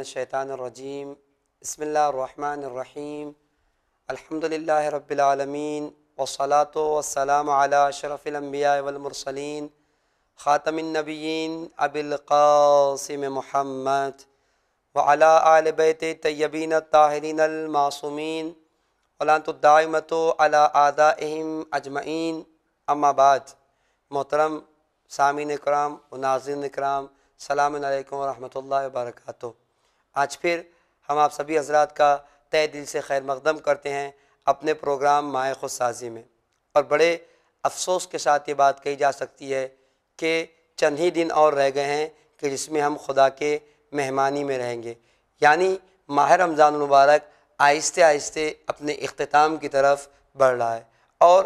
الشیطان الرجیم بسم اللہ الرحمن الرحیم الحمد للہ رب العالمین والصلاة والسلام علی شرف الانبیاء والمرسلین خاتم النبیین اب القاسم محمد بیت تیبین طیبین المعصومین ولانت الدائمت علی آدائہم اجمعین اما بعد محترم سامین اکرام و ناظرین اکرام السلام علیکم ورحمت اللہ وبرکاتہ آج پھر ہم آپ سبھی حضرات کا تہ دل سے خیر مقدم کرتے ہیں اپنے پروگرام ماہ خود سازی میں اور بڑے افسوس کے ساتھ یہ بات کہی جا سکتی ہے کہ چند ہی دن اور رہ گئے ہیں کہ جس میں ہم خدا کے مہمانی میں رہیں گے یعنی ماہ رمضان مبارک آہستہ آہستہ اپنے اختتام کی طرف بڑھ رہا ہے اور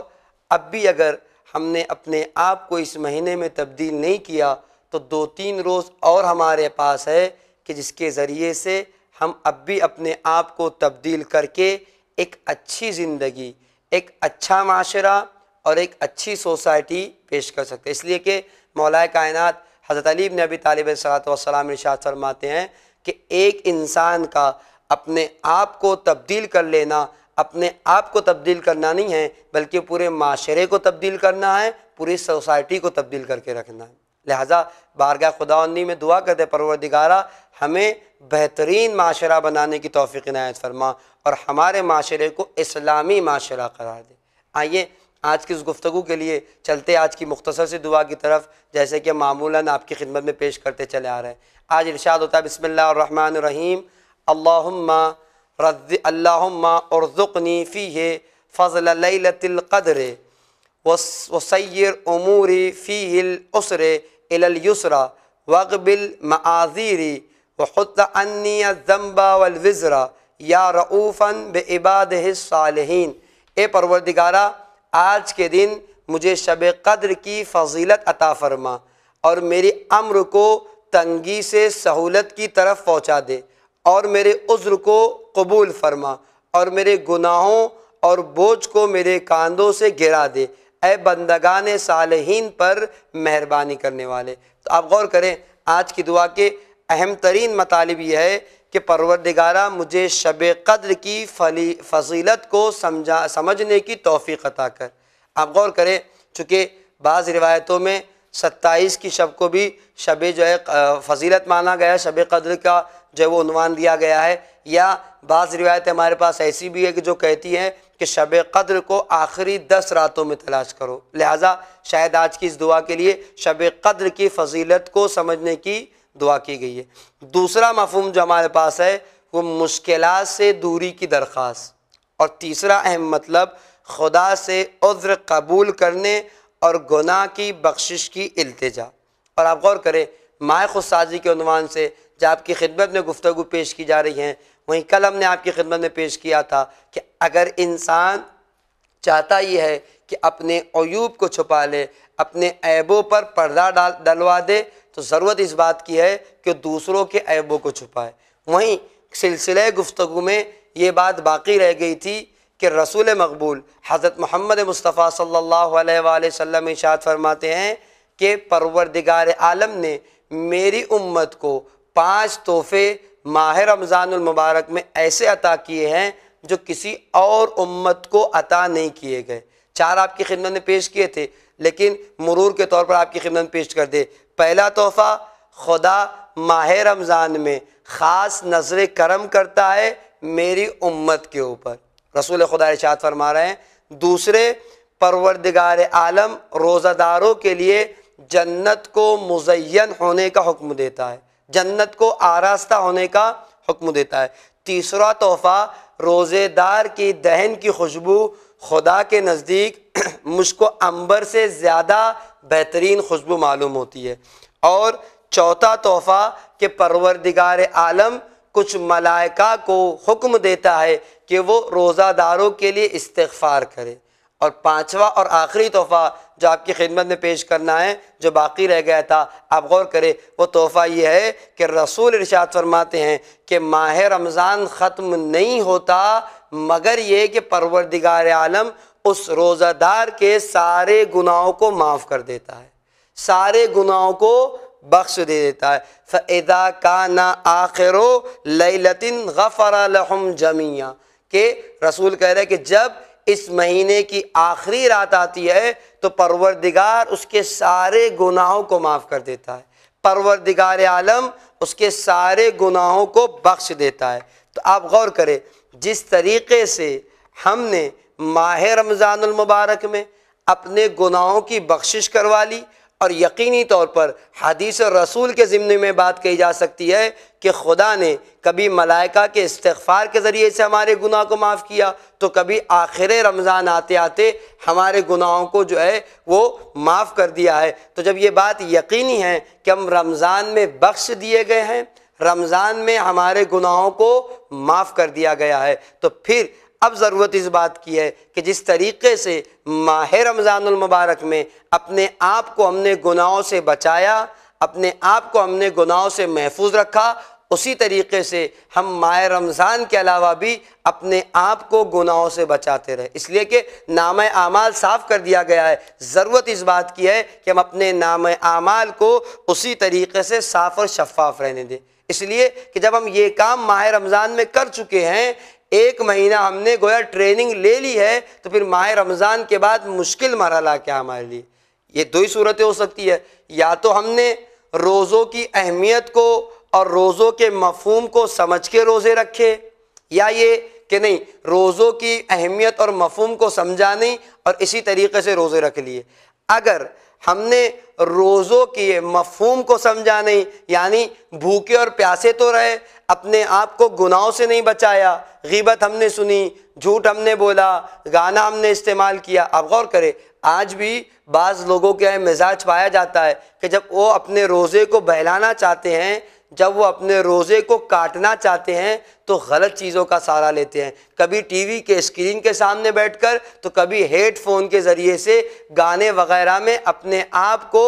اب بھی اگر ہم نے اپنے آپ کو اس مہینے میں تبدیل نہیں کیا تو دو تین روز اور ہمارے پاس ہے کہ جس کے ذریعے سے ہم اب بھی اپنے آپ کو تبدیل کر کے ایک اچھی زندگی ایک اچھا معاشرہ اور ایک اچھی سوسائٹی پیش کر سکتے اس لیے کہ مولا کائنات حضرت بن نے طالب صلی اللہ علیہ وسلم ارشاد فرماتے ہیں کہ ایک انسان کا اپنے آپ کو تبدیل کر لینا اپنے آپ کو تبدیل کرنا نہیں ہے بلکہ پورے معاشرے کو تبدیل کرنا ہے پوری سوسائٹی کو تبدیل کر کے رکھنا ہے لہٰذا بارگاہ خدای میں دعا کر دے ہمیں بہترین معاشرہ بنانے کی توفیق نائد فرما اور ہمارے معاشرے کو اسلامی معاشرہ قرار دے آئیے آج کی اس گفتگو کے لیے چلتے آج کی مختصر سی دعا کی طرف جیسے کہ معمولاً آپ کی خدمت میں پیش کرتے چلے آ رہے ہیں آج ارشاد ہوتا ہے بسم اللہ الرحمن الرحیم اللہم رضی اللہم ارزقنی فیہ فی ہے فضل لیلت القدر وسیر اموری فی ہل السرا وغب انی ضمبا الوزرا یا رعوفن بے صالحین اے پروردگارہ آج کے دن مجھے شب قدر کی فضیلت عطا فرما اور میری امر کو تنگی سے سہولت کی طرف پہنچا دے اور میرے عزر کو قبول فرما اور میرے گناہوں اور بوجھ کو میرے کاندوں سے گرا دے اے بندگان صالحین پر مہربانی کرنے والے تو آپ غور کریں آج کی دعا کے اہم ترین مطالب یہ ہے کہ پروردگارہ مجھے شب قدر کی فضیلت کو سمجھا سمجھنے کی توفیق عطا کر آپ غور کریں چونکہ بعض روایتوں میں ستائیس کی شب کو بھی شب جو ہے فضیلت مانا گیا ہے شب قدر کا جو ہے وہ عنوان دیا گیا ہے یا بعض روایتیں ہمارے پاس ایسی بھی ہے کہ جو کہتی ہیں کہ شب قدر کو آخری دس راتوں میں تلاش کرو لہٰذا شاید آج کی اس دعا کے لیے شب قدر کی فضیلت کو سمجھنے کی دعا کی گئی ہے دوسرا مفہوم جو ہمارے پاس ہے وہ مشکلات سے دوری کی درخواست اور تیسرا اہم مطلب خدا سے عذر قبول کرنے اور گناہ کی بخشش کی التجا اور آپ غور کریں مائع خود سازی کے عنوان سے جب آپ کی خدمت میں گفتگو پیش کی جا رہی ہیں وہیں کل ہم نے آپ کی خدمت میں پیش کیا تھا کہ اگر انسان چاہتا یہ ہے کہ اپنے عیوب کو چھپا لے اپنے عیبوں پر پردہ ڈال ڈلوا دے تو ضرورت اس بات کی ہے کہ دوسروں کے عیبوں کو چھپائے وہیں سلسلہ گفتگو میں یہ بات باقی رہ گئی تھی کہ رسول مقبول حضرت محمد مصطفیٰ صلی اللہ علیہ وآلہ وسلم اشارت فرماتے ہیں کہ پروردگار عالم نے میری امت کو پانچ تحفے ماہ رمضان المبارک میں ایسے عطا کیے ہیں جو کسی اور امت کو عطا نہیں کیے گئے چار آپ کی خدمت پیش کیے تھے لیکن مرور کے طور پر آپ کی خدمت پیش کر دے پہلا تحفہ خدا ماہ رمضان میں خاص نظر کرم کرتا ہے میری امت کے اوپر رسول خدا ارشاد فرما رہے ہیں دوسرے پروردگار عالم روزہ داروں کے لیے جنت کو مزین ہونے کا حکم دیتا ہے جنت کو آراستہ ہونے کا حکم دیتا ہے تیسرا تحفہ روزے دار کی دہن کی خوشبو خدا کے نزدیک مجھ کو امبر سے زیادہ بہترین خوشبو معلوم ہوتی ہے اور چوتھا تحفہ کہ پروردگار عالم کچھ ملائکہ کو حکم دیتا ہے کہ وہ روزہ داروں کے لیے استغفار کرے اور پانچواں اور آخری تحفہ جو آپ کی خدمت میں پیش کرنا ہے جو باقی رہ گیا تھا آپ غور کرے وہ تحفہ یہ ہے کہ رسول ارشاد فرماتے ہیں کہ ماہ رمضان ختم نہیں ہوتا مگر یہ کہ پروردگار عالم اس روزہ دار کے سارے گناہوں کو معاف کر دیتا ہے سارے گناہوں کو بخش دے دیتا ہے فَإِذَا کا آخِرُ آخر و لطن غفر کہ رسول کہہ رہے کہ جب اس مہینے کی آخری رات آتی ہے تو پروردگار اس کے سارے گناہوں کو معاف کر دیتا ہے پروردگار عالم اس کے سارے گناہوں کو بخش دیتا ہے تو آپ غور کریں جس طریقے سے ہم نے ماہ رمضان المبارک میں اپنے گناہوں کی بخشش کروا لی اور یقینی طور پر حدیث و رسول کے ذمن میں بات کہی جا سکتی ہے کہ خدا نے کبھی ملائکہ کے استغفار کے ذریعے سے ہمارے گناہ کو معاف کیا تو کبھی آخر رمضان آتے آتے ہمارے گناہوں کو جو ہے وہ معاف کر دیا ہے تو جب یہ بات یقینی ہے کہ ہم رمضان میں بخش دیے گئے ہیں رمضان میں ہمارے گناہوں کو معاف کر دیا گیا ہے تو پھر اب ضرورت اس بات کی ہے کہ جس طریقے سے ماہ رمضان المبارک میں اپنے آپ کو ہم نے گناہوں سے بچایا اپنے آپ کو ہم نے گناہوں سے محفوظ رکھا اسی طریقے سے ہم ماہ رمضان کے علاوہ بھی اپنے آپ کو گناہوں سے بچاتے رہے اس لیے کہ نام اعمال صاف کر دیا گیا ہے ضرورت اس بات کی ہے کہ ہم اپنے نام اعمال کو اسی طریقے سے صاف اور شفاف رہنے دیں اس لیے کہ جب ہم یہ کام ماہ رمضان میں کر چکے ہیں ایک مہینہ ہم نے گویا ٹریننگ لے لی ہے تو پھر ماہ رمضان کے بعد مشکل مرحلہ کیا ہمارے لیے یہ دو ہی صورتیں ہو سکتی ہے یا تو ہم نے روزوں کی اہمیت کو اور روزوں کے مفہوم کو سمجھ کے روزے رکھے یا یہ کہ نہیں روزوں کی اہمیت اور مفہوم کو سمجھا نہیں اور اسی طریقے سے روزے رکھ لیے اگر ہم نے روزوں کے مفہوم کو سمجھا نہیں یعنی بھوکے اور پیاسے تو رہے اپنے آپ کو گناہوں سے نہیں بچایا غیبت ہم نے سنی جھوٹ ہم نے بولا گانا ہم نے استعمال کیا اب غور کرے آج بھی بعض لوگوں کے مزاج پایا جاتا ہے کہ جب وہ اپنے روزے کو بہلانا چاہتے ہیں جب وہ اپنے روزے کو کاٹنا چاہتے ہیں تو غلط چیزوں کا سہارا لیتے ہیں کبھی ٹی وی کے اسکرین کے سامنے بیٹھ کر تو کبھی ہیڈ فون کے ذریعے سے گانے وغیرہ میں اپنے آپ کو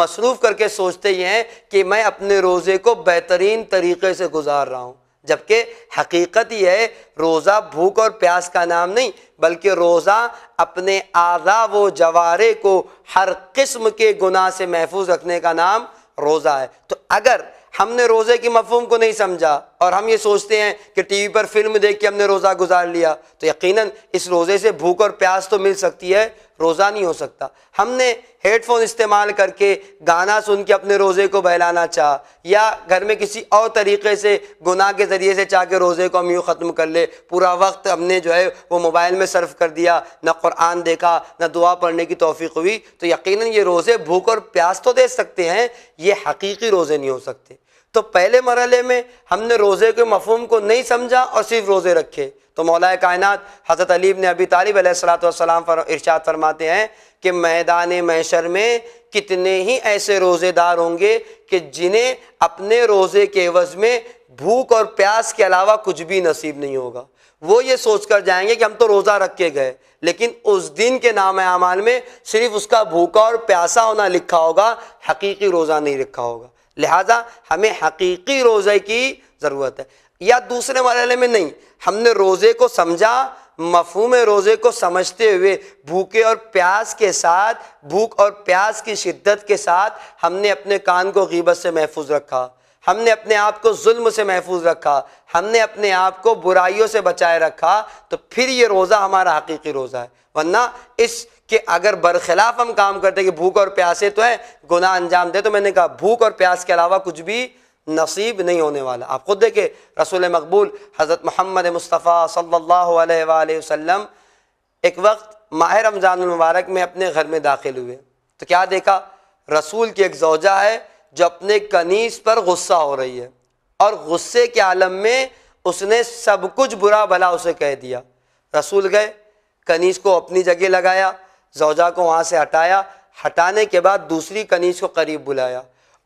مصروف کر کے سوچتے ہی ہیں کہ میں اپنے روزے کو بہترین طریقے سے گزار رہا ہوں جبکہ حقیقت یہ ہے روزہ بھوک اور پیاس کا نام نہیں بلکہ روزہ اپنے اعلیٰ و جوارے کو ہر قسم کے گناہ سے محفوظ رکھنے کا نام روزہ ہے تو اگر ہم نے روزے کی مفہوم کو نہیں سمجھا اور ہم یہ سوچتے ہیں کہ ٹی وی پر فلم دیکھ کے ہم نے روزہ گزار لیا تو یقیناً اس روزے سے بھوک اور پیاس تو مل سکتی ہے روزہ نہیں ہو سکتا ہم نے ہیڈ فون استعمال کر کے گانا سن کے اپنے روزے کو بہلانا چاہ یا گھر میں کسی اور طریقے سے گناہ کے ذریعے سے چاہ کے روزے کو ہم یوں ختم کر لے پورا وقت ہم نے جو ہے وہ موبائل میں صرف کر دیا نہ قرآن دیکھا نہ دعا پڑھنے کی توفیق ہوئی تو یقیناً یہ روزے بھوک اور پیاس تو دے سکتے ہیں یہ حقیقی روزے نہیں ہو سکتے تو پہلے مرحلے میں ہم نے روزے کے مفہوم کو نہیں سمجھا اور صرف روزے رکھے تو مولا کائنات حضرت علیب نے ابھی طالب علیہ السلاۃ والسلام فرم ارشاد فرماتے ہیں کہ میدان محشر میں کتنے ہی ایسے روزے دار ہوں گے کہ جنہیں اپنے روزے کے عوض میں بھوک اور پیاس کے علاوہ کچھ بھی نصیب نہیں ہوگا وہ یہ سوچ کر جائیں گے کہ ہم تو روزہ رکھ کے گئے لیکن اس دن کے نام اعمال میں صرف اس کا بھوکا اور پیاسا ہونا لکھا ہوگا حقیقی روزہ نہیں لکھا ہوگا لہٰذا ہمیں حقیقی روزے کی ضرورت ہے یا دوسرے مرحلے میں نہیں ہم نے روزے کو سمجھا مفہوم روزے کو سمجھتے ہوئے بھوکے اور پیاس کے ساتھ بھوک اور پیاس کی شدت کے ساتھ ہم نے اپنے کان کو غیبت سے محفوظ رکھا ہم نے اپنے آپ کو ظلم سے محفوظ رکھا ہم نے اپنے آپ کو برائیوں سے بچائے رکھا تو پھر یہ روزہ ہمارا حقیقی روزہ ہے ورنہ اس کہ اگر برخلاف ہم کام کرتے کہ بھوک اور پیاسے تو ہیں گناہ انجام دے تو میں نے کہا بھوک اور پیاس کے علاوہ کچھ بھی نصیب نہیں ہونے والا آپ خود دیکھیں رسول مقبول حضرت محمد مصطفیٰ صلی اللہ علیہ وآلہ وسلم ایک وقت ماہ رمضان المبارک میں اپنے گھر میں داخل ہوئے تو کیا دیکھا رسول کی ایک زوجہ ہے جو اپنے کنیز پر غصہ ہو رہی ہے اور غصے کے عالم میں اس نے سب کچھ برا بھلا اسے کہہ دیا رسول گئے کنیز کو اپنی جگہ لگایا زوجہ کو وہاں سے ہٹایا ہٹانے کے بعد دوسری کنیز کو قریب بلایا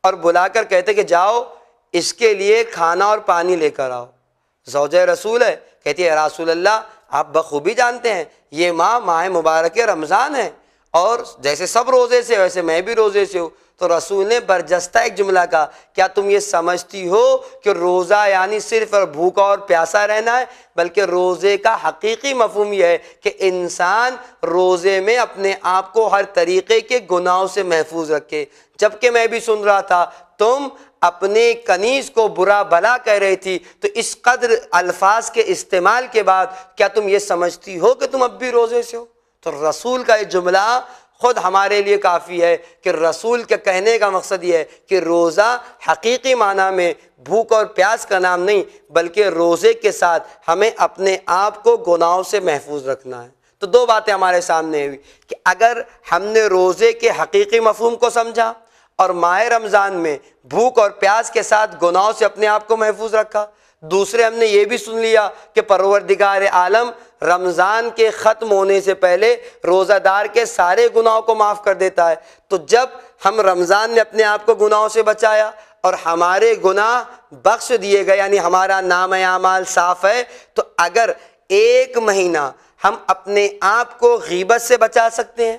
اور بلا کر کہتے کہ جاؤ اس کے لیے کھانا اور پانی لے کر آؤ زوجہ رسول ہے کہتی ہے رسول اللہ آپ بخوبی جانتے ہیں یہ ماہ ماہ مبارک رمضان ہے اور جیسے سب روزے سے ویسے میں بھی روزے سے ہوں تو رسول نے برجستہ ایک جملہ کا کیا تم یہ سمجھتی ہو کہ روزہ یعنی صرف بھوکا اور پیاسا رہنا ہے بلکہ روزے کا حقیقی مفہوم یہ ہے کہ انسان روزے میں اپنے آپ کو ہر طریقے کے گناہوں سے محفوظ رکھے جبکہ میں بھی سن رہا تھا تم اپنے کنیز کو برا بلا کہہ رہی تھی تو اس قدر الفاظ کے استعمال کے بعد کیا تم یہ سمجھتی ہو کہ تم اب بھی روزے سے ہو تو رسول کا یہ جملہ خود ہمارے لیے کافی ہے کہ رسول کے کہنے کا مقصد یہ ہے کہ روزہ حقیقی معنی میں بھوک اور پیاس کا نام نہیں بلکہ روزے کے ساتھ ہمیں اپنے آپ کو گناہوں سے محفوظ رکھنا ہے تو دو باتیں ہمارے سامنے ہوئی کہ اگر ہم نے روزے کے حقیقی مفہوم کو سمجھا اور ماہ رمضان میں بھوک اور پیاس کے ساتھ گناہوں سے اپنے آپ کو محفوظ رکھا دوسرے ہم نے یہ بھی سن لیا کہ پروردگار عالم رمضان کے ختم ہونے سے پہلے روزہ دار کے سارے گناہوں کو معاف کر دیتا ہے تو جب ہم رمضان نے اپنے آپ کو گناہوں سے بچایا اور ہمارے گناہ بخش دیے گئے یعنی ہمارا نام اعمال صاف ہے تو اگر ایک مہینہ ہم اپنے آپ کو غیبت سے بچا سکتے ہیں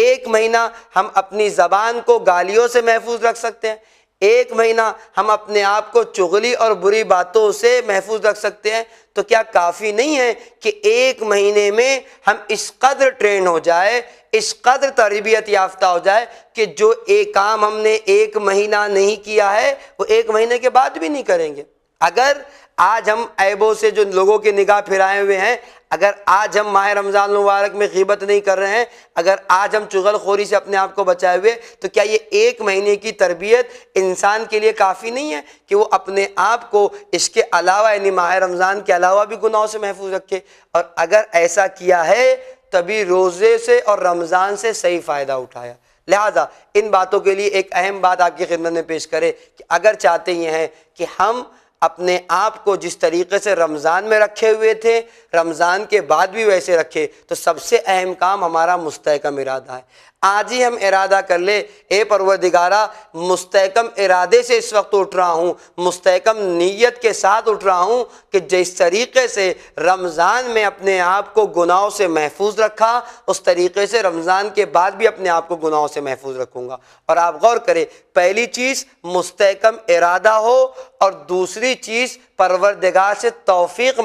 ایک مہینہ ہم اپنی زبان کو گالیوں سے محفوظ رکھ سکتے ہیں ایک مہینہ ہم اپنے آپ کو چغلی اور بری باتوں سے محفوظ رکھ سکتے ہیں تو کیا کافی نہیں ہے کہ ایک مہینے میں ہم اس قدر ٹرین ہو جائے اس قدر تربیت یافتہ ہو جائے کہ جو ایک کام ہم نے ایک مہینہ نہیں کیا ہے وہ ایک مہینے کے بعد بھی نہیں کریں گے اگر آج ہم عیبوں سے جو لوگوں کے نگاہ پھرائے ہوئے ہیں اگر آج ہم ماہ رمضان مبارک میں غیبت نہیں کر رہے ہیں اگر آج ہم چغل خوری سے اپنے آپ کو بچائے ہوئے تو کیا یہ ایک مہینے کی تربیت انسان کے لیے کافی نہیں ہے کہ وہ اپنے آپ کو اس کے علاوہ یعنی ماہ رمضان کے علاوہ بھی گناہوں سے محفوظ رکھے اور اگر ایسا کیا ہے تبھی روزے سے اور رمضان سے صحیح فائدہ اٹھایا لہٰذا ان باتوں کے لیے ایک اہم بات آپ کی خدمت میں پیش کرے کہ اگر چاہتے یہ ہیں کہ ہم اپنے آپ کو جس طریقے سے رمضان میں رکھے ہوئے تھے رمضان کے بعد بھی ویسے رکھے تو سب سے اہم کام ہمارا مستحقم ارادہ ہے آج ہی ہم ارادہ کر لیں اے پروردگارہ مستحکم ارادے سے اس وقت اٹھ رہا ہوں مستحکم نیت کے ساتھ اٹھ رہا ہوں کہ جس طریقے سے رمضان میں اپنے آپ کو گناہوں سے محفوظ رکھا اس طریقے سے رمضان کے بعد بھی اپنے آپ کو گناہوں سے محفوظ رکھوں گا اور آپ غور کریں پہلی چیز مستحکم ارادہ ہو اور دوسری چیز پروردگار سے توفیق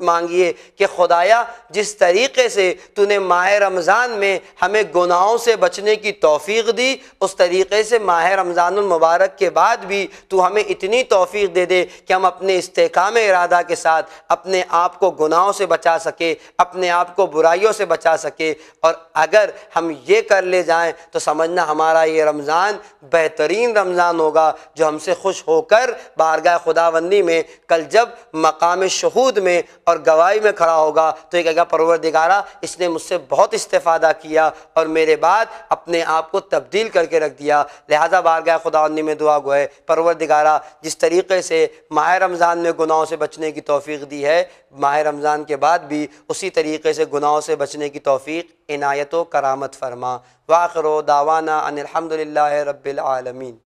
مانگیے کہ خدایا جس طریقے سے تو نے ماہ رمضان میں ہمیں گناہوں سے بچنے کی توفیق دی اس طریقے سے ماہ رمضان المبارک کے بعد بھی تو ہمیں اتنی توفیق دے دے کہ ہم اپنے استحکام ارادہ کے ساتھ اپنے آپ کو گناہوں سے بچا سکے اپنے آپ کو برائیوں سے بچا سکے اور اگر ہم یہ کر لے جائیں تو سمجھنا ہمارا یہ رمضان بہترین رمضان ہوگا جو ہم سے خوش ہو کر بارگاہ خداوندی میں کل جب مقام شہود میں اور گواہی میں کھڑا ہوگا تو ایک پرور پروردگارہ اس نے مجھ سے بہت استفادہ کیا اور میرے بعد اپنے آپ کو تبدیل کر کے رکھ دیا لہٰذا بارگاہ خدا میں دعا گوئے پروردگارہ جس طریقے سے ماہ رمضان میں گناہوں سے بچنے کی توفیق دی ہے ماہ رمضان کے بعد بھی اسی طریقے سے گناہوں سے بچنے کی توفیق عنایت و کرامت فرما واخر و داوانہ ان للہ رب العالمین